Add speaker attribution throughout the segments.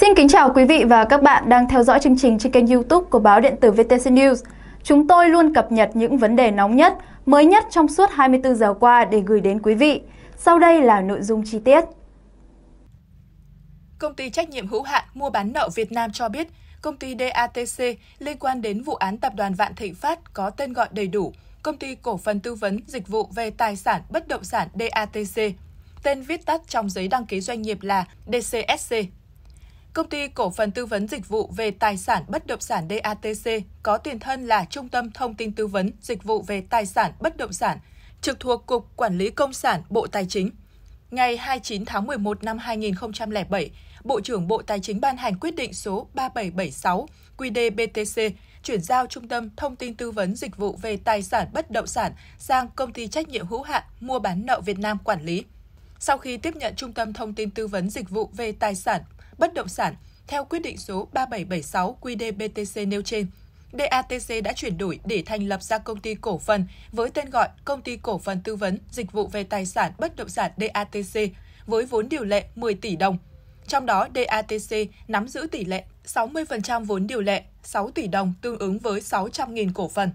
Speaker 1: Xin kính chào quý vị và các bạn đang theo dõi chương trình trên kênh youtube của báo điện tử VTC News. Chúng tôi luôn cập nhật những vấn đề nóng nhất, mới nhất trong suốt 24 giờ qua để gửi đến quý vị. Sau đây là nội dung chi tiết. Công ty trách nhiệm hữu hạn mua bán nợ Việt Nam cho biết, công ty DATC liên quan đến vụ án tập đoàn Vạn Thịnh Phát có tên gọi đầy đủ Công ty Cổ phần Tư vấn Dịch vụ về Tài sản Bất động sản DATC. Tên viết tắt trong giấy đăng ký doanh nghiệp là DCSC Công ty cổ phần tư vấn dịch vụ về tài sản bất động sản DATC có tiền thân là Trung tâm Thông tin Tư vấn Dịch vụ về Tài sản Bất động sản, trực thuộc Cục Quản lý Công sản Bộ Tài chính. Ngày 29 tháng 11 năm 2007, Bộ trưởng Bộ Tài chính ban hành quyết định số 3776 QĐ-BTC chuyển giao Trung tâm Thông tin Tư vấn Dịch vụ về Tài sản Bất động sản sang Công ty Trách nhiệm hữu hạn Mua bán nợ Việt Nam quản lý. Sau khi tiếp nhận Trung tâm Thông tin Tư vấn Dịch vụ về Tài sản bất động sản theo quyết định số 3776 QĐ-BTC nêu trên. DATC đã chuyển đổi để thành lập ra công ty cổ phần với tên gọi Công ty Cổ phần Tư vấn Dịch vụ về Tài sản Bất động sản DATC với vốn điều lệ 10 tỷ đồng. Trong đó, DATC nắm giữ tỷ lệ 60% vốn điều lệ 6 tỷ đồng tương ứng với 600.000 cổ phần.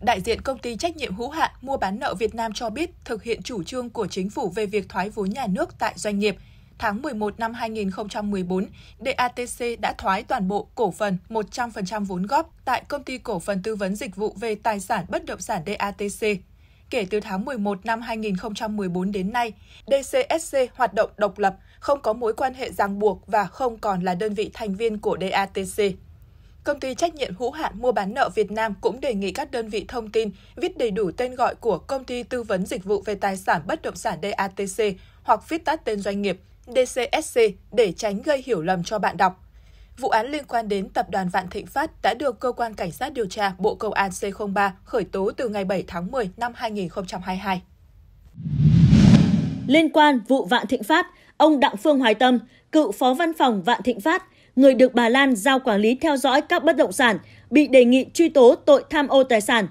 Speaker 1: Đại diện công ty trách nhiệm hữu hạn mua bán nợ Việt Nam cho biết thực hiện chủ trương của chính phủ về việc thoái vốn nhà nước tại doanh nghiệp – tháng 11 năm 2014, DATC đã thoái toàn bộ cổ phần 100% vốn góp tại Công ty Cổ phần Tư vấn Dịch vụ về Tài sản Bất động sản DATC. Kể từ tháng 11 năm 2014 đến nay, DCSC hoạt động độc lập, không có mối quan hệ ràng buộc và không còn là đơn vị thành viên của DATC. Công ty trách nhiệm hữu hạn mua bán nợ Việt Nam cũng đề nghị các đơn vị thông tin viết đầy đủ tên gọi của công ty tư vấn dịch vụ về tài sản bất động sản DATC hoặc viết tắt tên doanh nghiệp DCSC để tránh gây hiểu lầm cho bạn đọc. Vụ án liên quan đến tập đoàn Vạn Thịnh Phát đã được Cơ quan Cảnh sát điều tra Bộ Công an C03
Speaker 2: khởi tố từ ngày 7 tháng 10 năm 2022. Liên quan vụ Vạn Thịnh Phát, ông Đặng Phương Hoài Tâm, cựu phó văn phòng Vạn Thịnh Phát, người được bà Lan giao quản lý theo dõi các bất động sản, bị đề nghị truy tố tội tham ô tài sản.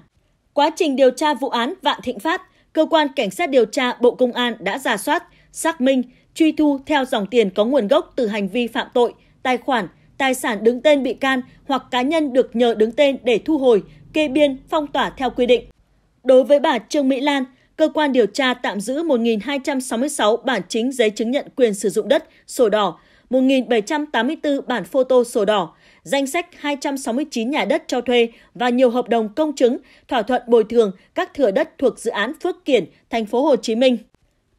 Speaker 2: Quá trình điều tra vụ án Vạn Thịnh Phát – cơ quan cảnh sát điều tra Bộ Công an đã giả soát, xác minh, truy thu theo dòng tiền có nguồn gốc từ hành vi phạm tội, tài khoản, tài sản đứng tên bị can hoặc cá nhân được nhờ đứng tên để thu hồi, kê biên, phong tỏa theo quy định. Đối với bà Trương Mỹ Lan, cơ quan điều tra tạm giữ 1.266 bản chính giấy chứng nhận quyền sử dụng đất, sổ đỏ, 1.784 bản photo sổ đỏ, danh sách 269 nhà đất cho thuê và nhiều hợp đồng công chứng, thỏa thuận bồi thường các thửa đất thuộc dự án Phước Kiển, thành phố Hồ Chí Minh.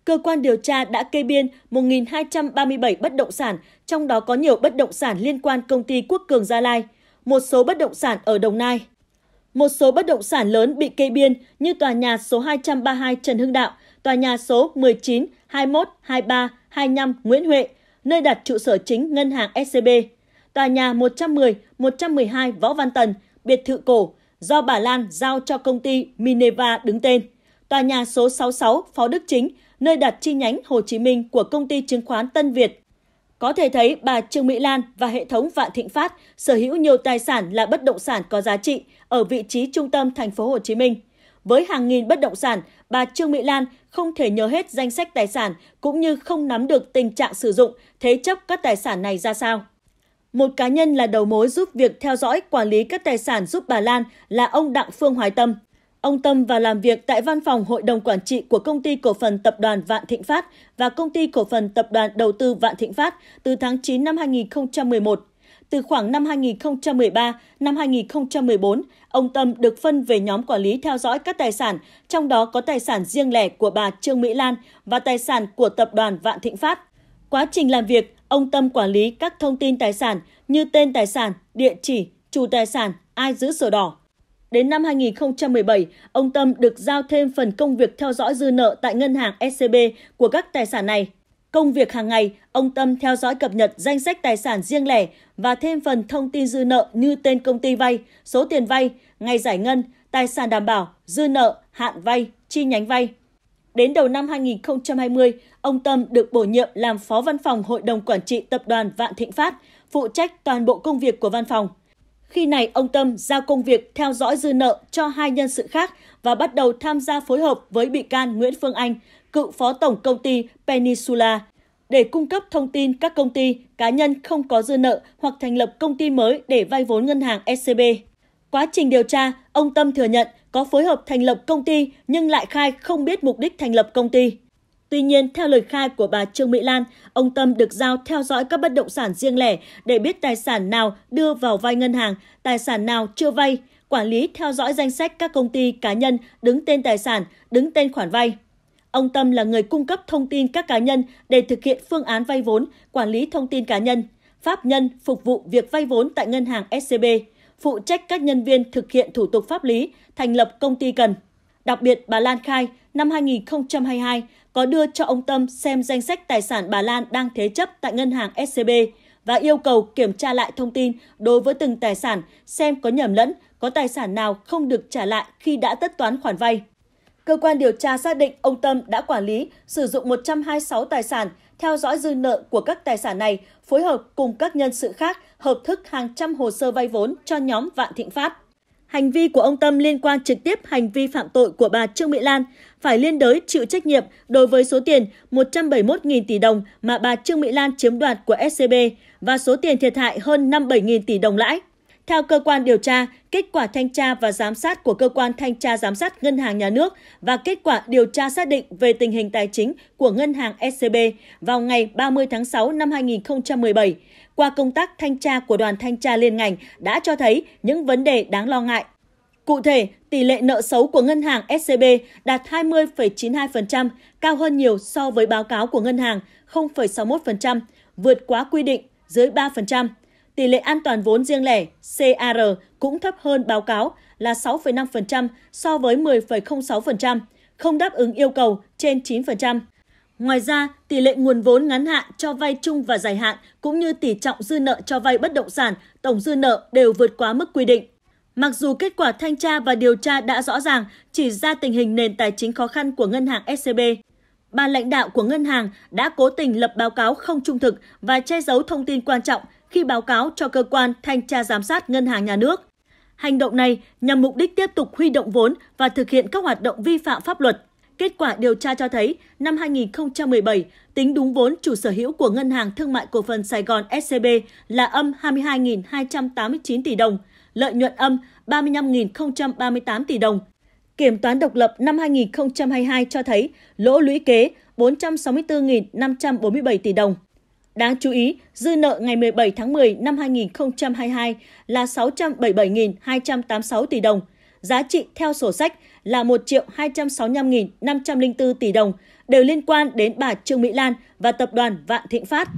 Speaker 2: Cơ quan điều tra đã kê biên 1.237 bất động sản, trong đó có nhiều bất động sản liên quan công ty Quốc Cường Gia Lai, một số bất động sản ở Đồng Nai. Một số bất động sản lớn bị kê biên như tòa nhà số 232 Trần Hưng Đạo, tòa nhà số 19, 21, 23, 25 Nguyễn Huệ, nơi đặt trụ sở chính ngân hàng SCB tòa nhà 110, 112 Võ Văn Tần, biệt thự cổ do bà Lan giao cho công ty Mineva đứng tên. Tòa nhà số 66 Phó Đức Chính, nơi đặt chi nhánh Hồ Chí Minh của công ty chứng khoán Tân Việt. Có thể thấy bà Trương Mỹ Lan và hệ thống Vạn Thịnh Phát sở hữu nhiều tài sản là bất động sản có giá trị ở vị trí trung tâm thành phố Hồ Chí Minh. Với hàng nghìn bất động sản, bà Trương Mỹ Lan không thể nhớ hết danh sách tài sản cũng như không nắm được tình trạng sử dụng, thế chấp các tài sản này ra sao. Một cá nhân là đầu mối giúp việc theo dõi, quản lý các tài sản giúp bà Lan là ông Đặng Phương Hoài Tâm. Ông Tâm vào làm việc tại văn phòng hội đồng quản trị của công ty cổ phần tập đoàn Vạn Thịnh Phát và công ty cổ phần tập đoàn đầu tư Vạn Thịnh Phát từ tháng 9 năm 2011. Từ khoảng năm 2013, năm 2014, ông Tâm được phân về nhóm quản lý theo dõi các tài sản, trong đó có tài sản riêng lẻ của bà Trương Mỹ Lan và tài sản của tập đoàn Vạn Thịnh Phát. Quá trình làm việc, Ông Tâm quản lý các thông tin tài sản như tên tài sản, địa chỉ, chủ tài sản, ai giữ sổ đỏ. Đến năm 2017, ông Tâm được giao thêm phần công việc theo dõi dư nợ tại ngân hàng SCB của các tài sản này. Công việc hàng ngày, ông Tâm theo dõi cập nhật danh sách tài sản riêng lẻ và thêm phần thông tin dư nợ như tên công ty vay, số tiền vay, ngày giải ngân, tài sản đảm bảo, dư nợ, hạn vay, chi nhánh vay. Đến đầu năm 2020, ông Tâm được bổ nhiệm làm Phó Văn phòng Hội đồng Quản trị Tập đoàn Vạn Thịnh Phát, phụ trách toàn bộ công việc của văn phòng. Khi này, ông Tâm giao công việc theo dõi dư nợ cho hai nhân sự khác và bắt đầu tham gia phối hợp với bị can Nguyễn Phương Anh, cựu phó tổng công ty Peninsula, để cung cấp thông tin các công ty, cá nhân không có dư nợ hoặc thành lập công ty mới để vay vốn ngân hàng SCB. Quá trình điều tra, ông Tâm thừa nhận có phối hợp thành lập công ty nhưng lại khai không biết mục đích thành lập công ty. Tuy nhiên, theo lời khai của bà Trương Mỹ Lan, ông Tâm được giao theo dõi các bất động sản riêng lẻ để biết tài sản nào đưa vào vay ngân hàng, tài sản nào chưa vay, quản lý theo dõi danh sách các công ty cá nhân đứng tên tài sản, đứng tên khoản vay. Ông Tâm là người cung cấp thông tin các cá nhân để thực hiện phương án vay vốn, quản lý thông tin cá nhân, pháp nhân phục vụ việc vay vốn tại ngân hàng SCB phụ trách các nhân viên thực hiện thủ tục pháp lý thành lập công ty cần. Đặc biệt, bà Lan khai năm 2022 có đưa cho ông Tâm xem danh sách tài sản bà Lan đang thế chấp tại ngân hàng SCB và yêu cầu kiểm tra lại thông tin đối với từng tài sản xem có nhầm lẫn, có tài sản nào không được trả lại khi đã tất toán khoản vay. Cơ quan điều tra xác định ông Tâm đã quản lý, sử dụng 126 tài sản theo dõi dư nợ của các tài sản này, phối hợp cùng các nhân sự khác hợp thức hàng trăm hồ sơ vay vốn cho nhóm Vạn Thịnh Phát. Hành vi của ông Tâm liên quan trực tiếp hành vi phạm tội của bà Trương Mỹ Lan, phải liên đới chịu trách nhiệm đối với số tiền 171.000 tỷ đồng mà bà Trương Mỹ Lan chiếm đoạt của SCB và số tiền thiệt hại hơn 57.000 tỷ đồng lãi. Theo cơ quan điều tra, kết quả thanh tra và giám sát của cơ quan thanh tra giám sát Ngân hàng Nhà nước và kết quả điều tra xác định về tình hình tài chính của Ngân hàng SCB vào ngày 30 tháng 6 năm 2017 qua công tác thanh tra của đoàn thanh tra liên ngành đã cho thấy những vấn đề đáng lo ngại. Cụ thể, tỷ lệ nợ xấu của ngân hàng SCB đạt 20,92%, cao hơn nhiều so với báo cáo của ngân hàng 0,61%, vượt quá quy định dưới 3% tỷ lệ an toàn vốn riêng lẻ CAR cũng thấp hơn báo cáo là 6,5% so với 10,06%, không đáp ứng yêu cầu trên 9%. Ngoài ra, tỷ lệ nguồn vốn ngắn hạn cho vay chung và dài hạn cũng như tỷ trọng dư nợ cho vay bất động sản, tổng dư nợ đều vượt quá mức quy định. Mặc dù kết quả thanh tra và điều tra đã rõ ràng chỉ ra tình hình nền tài chính khó khăn của ngân hàng SCB, ban lãnh đạo của ngân hàng đã cố tình lập báo cáo không trung thực và che giấu thông tin quan trọng khi báo cáo cho cơ quan thanh tra giám sát ngân hàng nhà nước. Hành động này nhằm mục đích tiếp tục huy động vốn và thực hiện các hoạt động vi phạm pháp luật. Kết quả điều tra cho thấy, năm 2017, tính đúng vốn chủ sở hữu của Ngân hàng Thương mại Cổ phần Sài Gòn SCB là âm 22.289 tỷ đồng, lợi nhuận âm 35.038 tỷ đồng. Kiểm toán độc lập năm 2022 cho thấy lỗ lũy kế 464.547 tỷ đồng. Đáng chú ý, dư nợ ngày 17 tháng 10 năm 2022 là 677.286 tỷ đồng, giá trị theo sổ sách là 1.265.504 tỷ đồng, đều liên quan đến bà Trương Mỹ Lan và tập đoàn Vạn Thịnh Phát.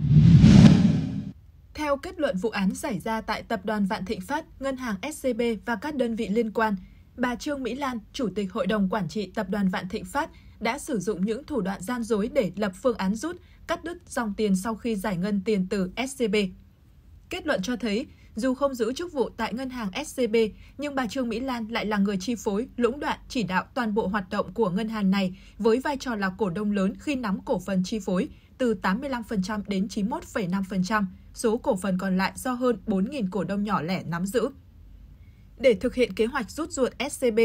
Speaker 1: Theo kết luận vụ án xảy ra tại tập đoàn Vạn Thịnh Phát, ngân hàng SCB và các đơn vị liên quan, bà Trương Mỹ Lan, Chủ tịch Hội đồng Quản trị Tập đoàn Vạn Thịnh Phát, đã sử dụng những thủ đoạn gian dối để lập phương án rút cắt đứt dòng tiền sau khi giải ngân tiền từ SCB. Kết luận cho thấy, dù không giữ chức vụ tại ngân hàng SCB, nhưng bà Trương Mỹ Lan lại là người chi phối, lũng đoạn, chỉ đạo toàn bộ hoạt động của ngân hàng này với vai trò là cổ đông lớn khi nắm cổ phần chi phối từ 85% đến 91,5%, số cổ phần còn lại do hơn 4.000 cổ đông nhỏ lẻ nắm giữ. Để thực hiện kế hoạch rút ruột SCB,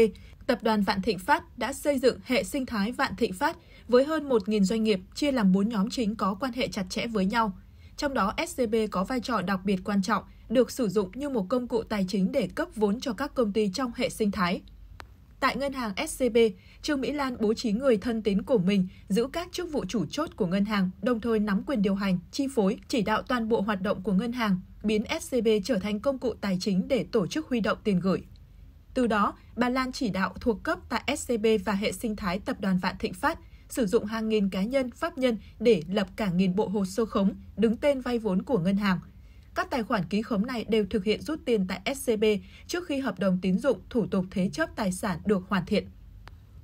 Speaker 1: Tập đoàn Vạn Thịnh Phát đã xây dựng hệ sinh thái Vạn Thịnh Phát với hơn 1.000 doanh nghiệp chia làm 4 nhóm chính có quan hệ chặt chẽ với nhau. Trong đó, SCB có vai trò đặc biệt quan trọng, được sử dụng như một công cụ tài chính để cấp vốn cho các công ty trong hệ sinh thái. Tại ngân hàng SCB, Trương Mỹ Lan bố trí người thân tín của mình giữ các chức vụ chủ chốt của ngân hàng, đồng thời nắm quyền điều hành, chi phối, chỉ đạo toàn bộ hoạt động của ngân hàng, biến SCB trở thành công cụ tài chính để tổ chức huy động tiền gửi. Từ đó, bà Lan chỉ đạo thuộc cấp tại SCB và hệ sinh thái tập đoàn Vạn Thịnh Phát – sử dụng hàng nghìn cá nhân, pháp nhân để lập cả nghìn bộ hồ sơ khống đứng tên vay vốn của ngân hàng. Các tài khoản ký khống này đều thực hiện rút tiền tại SCB trước khi hợp đồng tín dụng, thủ tục thế chấp tài sản được hoàn thiện.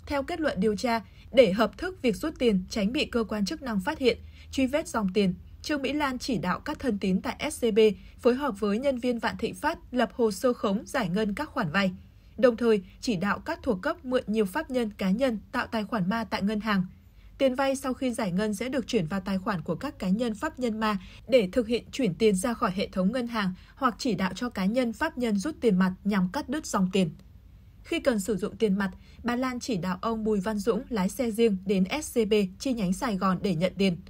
Speaker 1: Theo kết luận điều tra, để hợp thức việc rút tiền tránh bị cơ quan chức năng phát hiện, truy vết dòng tiền, Trương Mỹ Lan chỉ đạo các thân tín tại SCB phối hợp với nhân viên Vạn Thịnh Phát lập hồ sơ khống giải ngân các khoản vay đồng thời chỉ đạo các thuộc cấp mượn nhiều pháp nhân cá nhân tạo tài khoản ma tại ngân hàng. Tiền vay sau khi giải ngân sẽ được chuyển vào tài khoản của các cá nhân pháp nhân ma để thực hiện chuyển tiền ra khỏi hệ thống ngân hàng hoặc chỉ đạo cho cá nhân pháp nhân rút tiền mặt nhằm cắt đứt dòng tiền. Khi cần sử dụng tiền mặt, bà Lan chỉ đạo ông Bùi Văn Dũng lái xe riêng đến SCB chi nhánh Sài Gòn để nhận tiền –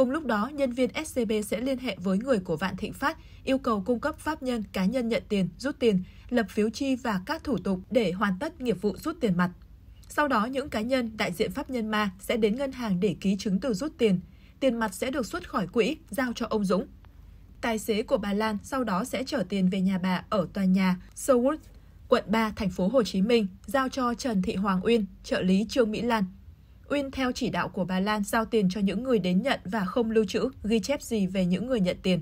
Speaker 1: Cùng lúc đó, nhân viên SCB sẽ liên hệ với người của Vạn Thịnh Phát, yêu cầu cung cấp pháp nhân cá nhân nhận tiền, rút tiền, lập phiếu chi và các thủ tục để hoàn tất nghiệp vụ rút tiền mặt. Sau đó, những cá nhân đại diện pháp nhân ma sẽ đến ngân hàng để ký chứng từ rút tiền. Tiền mặt sẽ được xuất khỏi quỹ, giao cho ông Dũng. Tài xế của bà Lan sau đó sẽ chở tiền về nhà bà ở tòa nhà Sowood, quận 3, thành phố Hồ Chí Minh, giao cho Trần Thị Hoàng Uyên, trợ lý Trương Mỹ Lan, Uyên theo chỉ đạo của bà Lan giao tiền cho những người đến nhận và không lưu trữ, ghi chép gì về những người nhận tiền.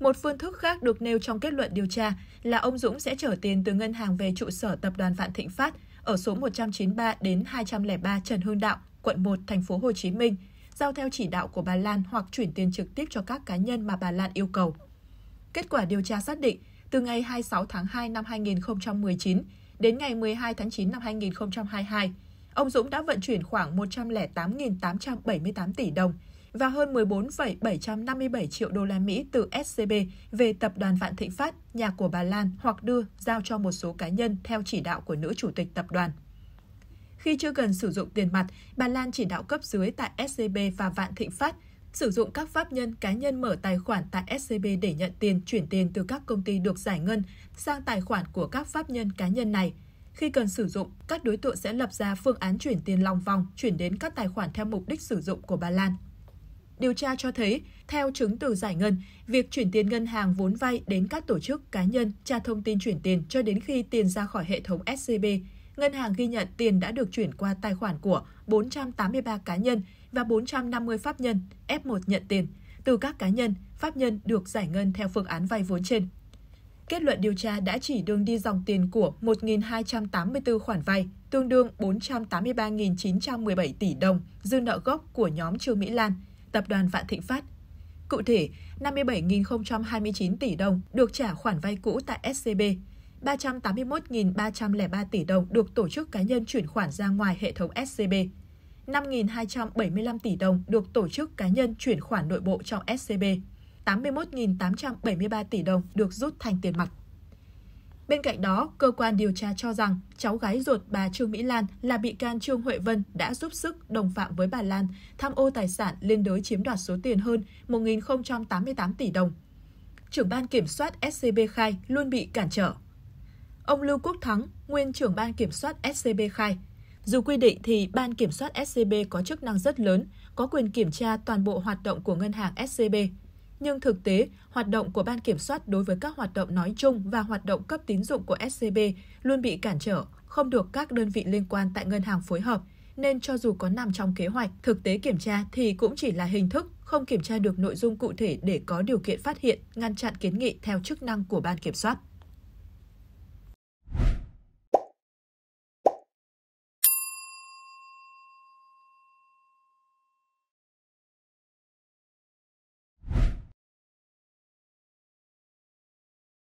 Speaker 1: Một phương thức khác được nêu trong kết luận điều tra là ông Dũng sẽ trở tiền từ ngân hàng về trụ sở tập đoàn Vạn Thịnh Phát ở số 193 đến 203 Trần Hưng Đạo, quận 1, thành phố Hồ Chí Minh, giao theo chỉ đạo của bà Lan hoặc chuyển tiền trực tiếp cho các cá nhân mà bà Lan yêu cầu. Kết quả điều tra xác định, từ ngày 26 tháng 2 năm 2019 đến ngày 12 tháng 9 năm 2022, ông Dũng đã vận chuyển khoảng 108.878 tỷ đồng và hơn 14,757 triệu đô la Mỹ từ SCB về tập đoàn Vạn Thịnh Phát, nhà của bà Lan hoặc đưa giao cho một số cá nhân theo chỉ đạo của nữ chủ tịch tập đoàn. Khi chưa cần sử dụng tiền mặt, bà Lan chỉ đạo cấp dưới tại SCB và Vạn Thịnh Phát sử dụng các pháp nhân cá nhân mở tài khoản tại SCB để nhận tiền chuyển tiền từ các công ty được giải ngân sang tài khoản của các pháp nhân cá nhân này – khi cần sử dụng, các đối tượng sẽ lập ra phương án chuyển tiền lòng vòng chuyển đến các tài khoản theo mục đích sử dụng của bà Lan. Điều tra cho thấy, theo chứng từ giải ngân, việc chuyển tiền ngân hàng vốn vay đến các tổ chức cá nhân tra thông tin chuyển tiền cho đến khi tiền ra khỏi hệ thống SCB, ngân hàng ghi nhận tiền đã được chuyển qua tài khoản của 483 cá nhân và 450 pháp nhân F1 nhận tiền từ các cá nhân, pháp nhân được giải ngân theo phương án vay vốn trên. Kết luận điều tra đã chỉ đường đi dòng tiền của 1.284 khoản vay, tương đương 483.917 tỷ đồng dư nợ gốc của nhóm Trương Mỹ Lan, tập đoàn Vạn Thịnh Phát. Cụ thể, 57.029 tỷ đồng được trả khoản vay cũ tại SCB, 381.303 tỷ đồng được tổ chức cá nhân chuyển khoản ra ngoài hệ thống SCB, 5.275 tỷ đồng được tổ chức cá nhân chuyển khoản nội bộ trong SCB. 81.873 tỷ đồng được rút thành tiền mặt. Bên cạnh đó, cơ quan điều tra cho rằng cháu gái ruột bà Trương Mỹ Lan là bị can Trương Huệ Vân đã giúp sức đồng phạm với bà Lan tham ô tài sản liên đới chiếm đoạt số tiền hơn 1.088 tỷ đồng. Trưởng ban kiểm soát SCB khai luôn bị cản trở. Ông Lưu Quốc Thắng, nguyên trưởng ban kiểm soát SCB khai, dù quy định thì ban kiểm soát SCB có chức năng rất lớn, có quyền kiểm tra toàn bộ hoạt động của ngân hàng SCB – nhưng thực tế, hoạt động của Ban Kiểm soát đối với các hoạt động nói chung và hoạt động cấp tín dụng của SCB luôn bị cản trở, không được các đơn vị liên quan tại ngân hàng phối hợp, nên cho dù có nằm trong kế hoạch, thực tế kiểm tra thì cũng chỉ là hình thức, không kiểm tra được nội dung cụ thể để có điều kiện phát hiện, ngăn chặn kiến nghị theo chức năng của Ban Kiểm soát.